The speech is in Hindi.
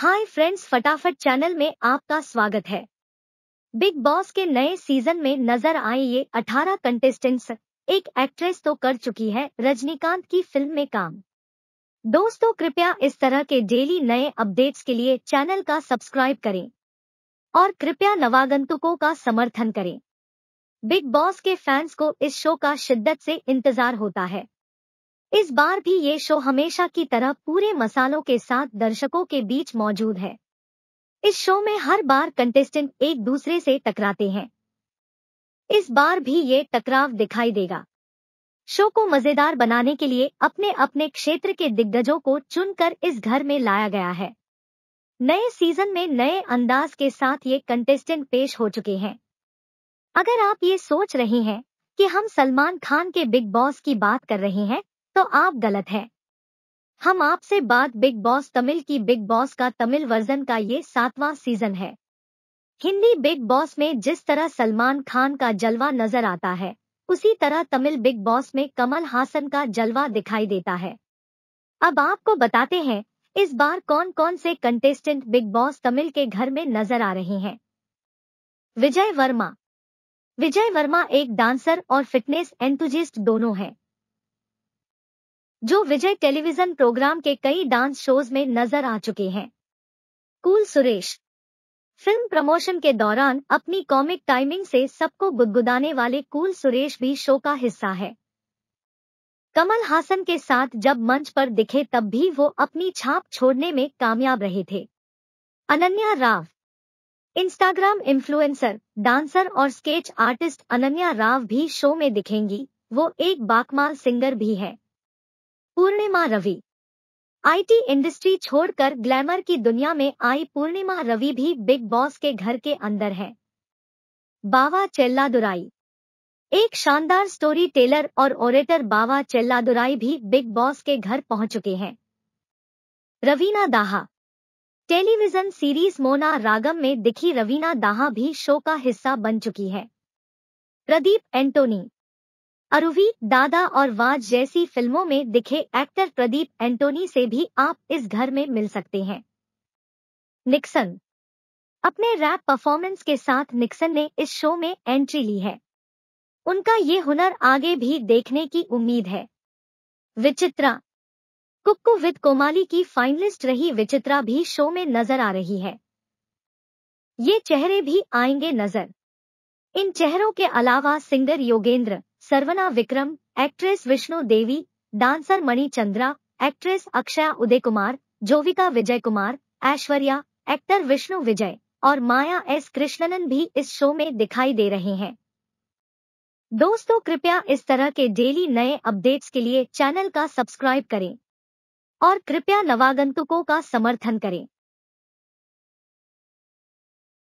हाय फ्रेंड्स फटाफट चैनल में आपका स्वागत है बिग बॉस के नए सीजन में नजर आए ये 18 कंटेस्टेंट्स एक एक्ट्रेस तो कर चुकी है रजनीकांत की फिल्म में काम दोस्तों कृपया इस तरह के डेली नए अपडेट्स के लिए चैनल का सब्सक्राइब करें और कृपया नवागंतुकों का समर्थन करें बिग बॉस के फैंस को इस शो का शिद्दत से इंतजार होता है इस बार भी ये शो हमेशा की तरह पूरे मसालों के साथ दर्शकों के बीच मौजूद है इस शो में हर बार कंटेस्टेंट एक दूसरे से टकराते हैं इस बार भी ये टकराव दिखाई देगा शो को मजेदार बनाने के लिए अपने अपने क्षेत्र के दिग्गजों को चुनकर इस घर में लाया गया है नए सीजन में नए अंदाज के साथ ये कंटेस्टेंट पेश हो चुके हैं अगर आप ये सोच रहे हैं कि हम सलमान खान के बिग बॉस की बात कर रहे हैं तो आप गलत हैं हम आपसे बात बिग बॉस तमिल की बिग बॉस का तमिल वर्जन का ये सातवां सीजन है हिंदी बिग बॉस में जिस तरह सलमान खान का जलवा नजर आता है उसी तरह तमिल बिग बॉस में कमल हासन का जलवा दिखाई देता है अब आपको बताते हैं इस बार कौन कौन से कंटेस्टेंट बिग बॉस तमिल के घर में नजर आ रहे हैं विजय वर्मा विजय वर्मा एक डांसर और फिटनेस एंथुजिस्ट दोनों हैं जो विजय टेलीविजन प्रोग्राम के कई डांस शोज में नजर आ चुके हैं कूल सुरेश फिल्म प्रमोशन के दौरान अपनी कॉमिक टाइमिंग से सबको गुदगुदाने वाले कूल सुरेश भी शो का हिस्सा है कमल हासन के साथ जब मंच पर दिखे तब भी वो अपनी छाप छोड़ने में कामयाब रहे थे Ananya Rao Instagram influencer dancer और स्केच आर्टिस्ट अनन्या राव भी शो में दिखेंगी वो एक बाकमाल सिंगर भी है पूर्णिमा रवि आईटी इंडस्ट्री छोड़कर ग्लैमर की दुनिया में आई पूर्णिमा रवि भी बिग बॉस के घर के अंदर है बावा चेल्लादुराई एक शानदार स्टोरी टेलर और ओरेटर बावा चेल्लादुराई भी बिग बॉस के घर पहुंच चुके हैं रवीना दाहा टेलीविजन सीरीज मोना रागम में दिखी रवीना दाहा भी शो का हिस्सा बन चुकी है प्रदीप एंटोनी अरुवी दादा और वाज जैसी फिल्मों में दिखे एक्टर प्रदीप एंटोनी से भी आप इस घर में मिल सकते हैं निक्सन अपने रैप परफॉर्मेंस के साथ निक्सन ने इस शो में एंट्री ली है उनका ये हुनर आगे भी देखने की उम्मीद है विचित्रा कुक्कू विद कोमाली की फाइनलिस्ट रही विचित्रा भी शो में नजर आ रही है ये चेहरे भी आएंगे नजर इन चेहरों के अलावा singer Yogendra Saravana Vikram actress Vishnu Devi dancer Mani Chandra actress Akshaya Uday Kumar Jovika Vijay Kumar Aishwarya actor Vishnu Vijay और माया एस कृष्णनन भी इस शो में दिखाई दे रहे हैं दोस्तों कृपया इस तरह के डेली नए अपडेट्स के लिए चैनल का सब्सक्राइब करें और कृपया नवागंतुकों का समर्थन करें